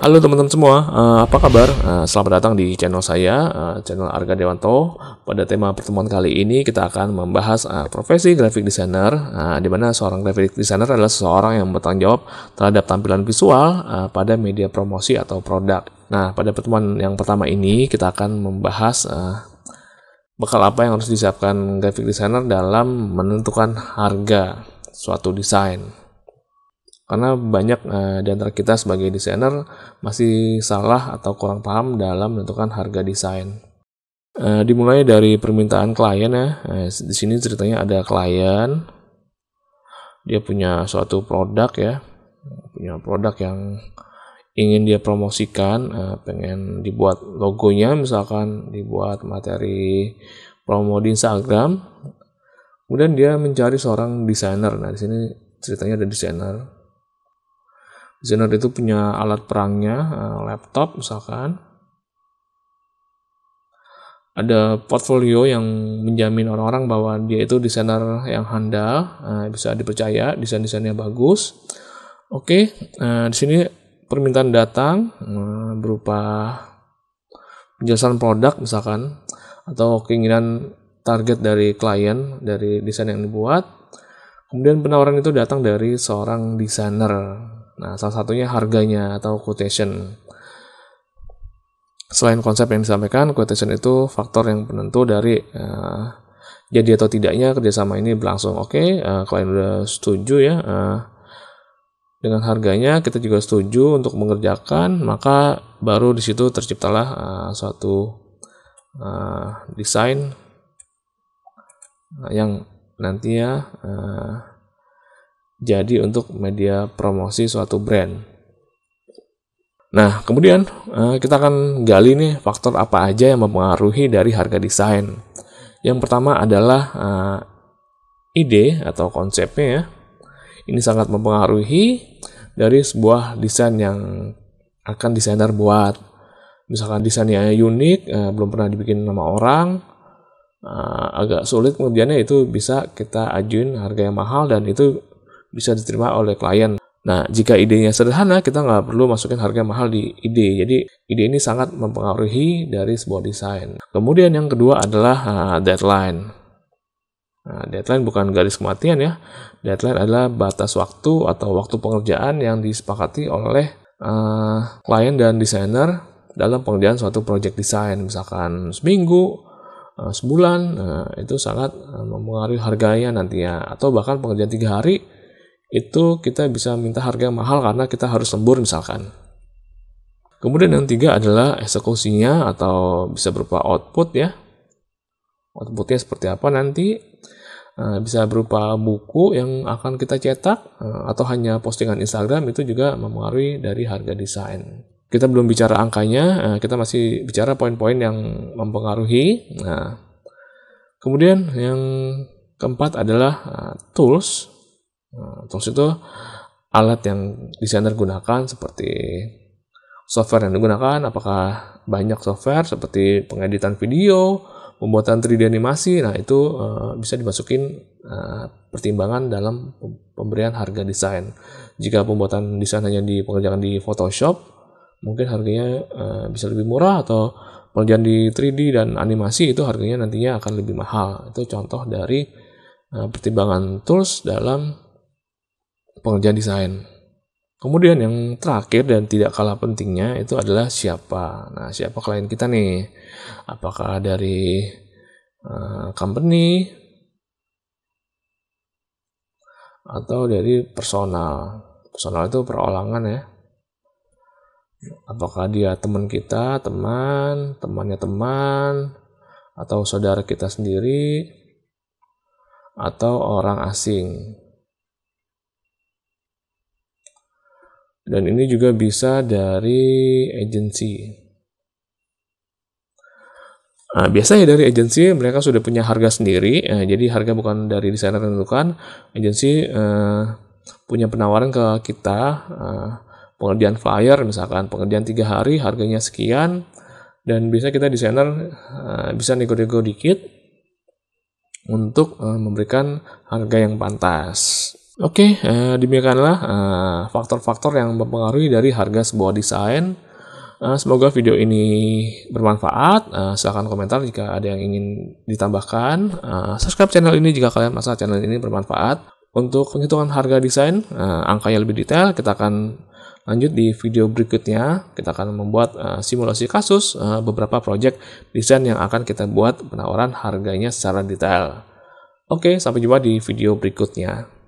Halo teman-teman semua, eh, apa kabar? Eh, selamat datang di channel saya, eh, channel Arga Dewanto. Pada tema pertemuan kali ini kita akan membahas profesi graphic designer, di mana seorang graphic designer adalah seseorang yang bertanggung jawab terhadap tampilan visual pada media promosi atau produk. Nah, pada pertemuan yang pertama ini kita akan membahas uh, bekal apa yang harus disiapkan graphic designer dalam menentukan harga suatu desain. Karena banyak uh, di antara kita sebagai desainer masih salah atau kurang paham dalam menentukan harga desain. Uh, dimulai dari permintaan klien ya. Uh, di sini ceritanya ada klien, dia punya suatu produk ya, punya produk yang ingin dia promosikan, uh, pengen dibuat logonya misalkan, dibuat materi promo di Instagram. Kemudian dia mencari seorang desainer. Nah, di sini ceritanya ada desainer desainer itu punya alat perangnya, eh, laptop misalkan. Ada portfolio yang menjamin orang-orang bahwa dia itu desainer yang handal, eh, bisa dipercaya, desain-desainnya bagus. Oke, eh, di sini permintaan datang berupa penjelasan produk misalkan atau keinginan target dari klien dari desain yang dibuat. Kemudian penawaran itu datang dari seorang desainer Nah, salah satunya harganya atau quotation. Selain konsep yang disampaikan, quotation itu faktor yang penentu dari uh, jadi atau tidaknya kerjasama ini berlangsung. Oke, okay, uh, eh, kalian sudah setuju ya. Uh, dengan harganya kita juga setuju untuk mengerjakan, maka baru di situ terciptalah uh, suatu uh, desain yang nantinya uh, jadi untuk media promosi suatu brand. Nah, kemudian eh, kita akan gali nih faktor apa aja yang mempengaruhi dari harga desain. Yang pertama adalah eh, ide atau konsepnya ya. Ini sangat mempengaruhi dari sebuah desain yang akan desainer buat. Misalkan desainnya unik, eh, belum pernah dibikin nama orang, agak sulit kemudiannya itu bisa kita ajuin harga yang mahal dan itu bisa diterima oleh klien. Nah, jika idenya sederhana, kita nggak perlu masukin harga mahal di ide. Jadi, ide ini sangat mempengaruhi dari sebuah desain. Kemudian yang kedua adalah uh, deadline. Nah, deadline bukan garis kematian ya. Deadline adalah batas waktu atau waktu pengerjaan yang disepakati oleh uh, klien dan desainer dalam pengerjaan suatu project desain. Misalkan seminggu, uh, sebulan, uh, itu sangat uh, mempengaruhi harganya nantinya. Atau bahkan pengerjaan tiga hari, itu kita bisa minta harga mahal karena kita harus lembur misalkan. Kemudian yang tiga adalah eksekusinya atau bisa berupa output ya. Outputnya seperti apa nanti? Eh, bisa berupa buku yang akan kita cetak eh, atau hanya postingan Instagram itu juga mempengaruhi dari harga desain. Kita belum bicara angkanya, eh, kita masih bicara poin-poin yang mempengaruhi. Nah, kemudian yang keempat adalah tools Nah, terus itu alat yang desainer gunakan seperti software yang digunakan, apakah banyak software seperti pengeditan video, pembuatan 3D animasi, nah itu eh, bisa dimasukin eh, pertimbangan dalam pemberian harga desain. Jika pembuatan desain hanya dipekerjakan di Photoshop, mungkin harganya eh, bisa lebih murah atau pengerjaan di 3D dan animasi itu harganya nantinya akan lebih mahal. Itu contoh dari pertimbangan tools dalam pengerjaan desain. Kemudian yang terakhir dan tidak kalah pentingnya itu adalah siapa. Nah, siapa klien kita nih? Apakah dari uh, company atau dari personal? Personal itu perolangan ya. Apakah dia teman kita, teman, temannya teman, atau saudara kita sendiri, atau orang asing. dan ini juga bisa dari agensi. Nah, biasanya dari agensi mereka sudah punya harga sendiri, eh, jadi harga bukan dari desainer tentukan. Agensi eh, punya penawaran ke kita eh, pengerjaan flyer misalkan pengerjaan tiga hari harganya sekian dan bisa kita desainer eh, bisa nego-nego dikit untuk eh, memberikan harga yang pantas. Oke, okay, eh, demikianlah eh, faktor-faktor eh, yang mempengaruhi dari harga sebuah desain. Eh, semoga video ini bermanfaat. Eh, silahkan komentar jika ada yang ingin ditambahkan. Eh, subscribe channel ini jika kalian merasa channel ini bermanfaat. Untuk penghitungan harga desain, eh, angkanya lebih detail, kita akan lanjut di video berikutnya. Kita akan membuat eh, simulasi kasus eh, beberapa project desain yang akan kita buat penawaran harganya secara detail. Oke, okay, sampai jumpa di video berikutnya.